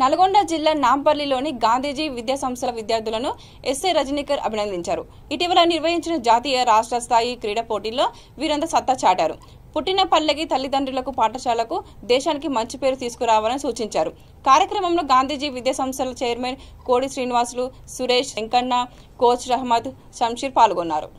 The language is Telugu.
నల్గొండ జిల్లా నాంపల్లిలోని గాంధీజీ విద్యా సంస్థల విద్యార్థులను ఎస్ఏ రజనీకర్ అభినందించారు ఇటీవల నిర్వహించిన జాతీయ రాష్ట్ర స్థాయి క్రీడా పోటీల్లో వీరంతా సత్తా చాటారు పుట్టిన పల్లెకి తల్లిదండ్రులకు పాఠశాలకు దేశానికి మంచి పేరు తీసుకురావాలని సూచించారు కార్యక్రమంలో గాంధీజీ విద్యా సంస్థల చైర్మన్ కోడి శ్రీనివాసులు సురేష్ వెంకన్న కోచ్ రహ్మద్ షంషీర్ పాల్గొన్నారు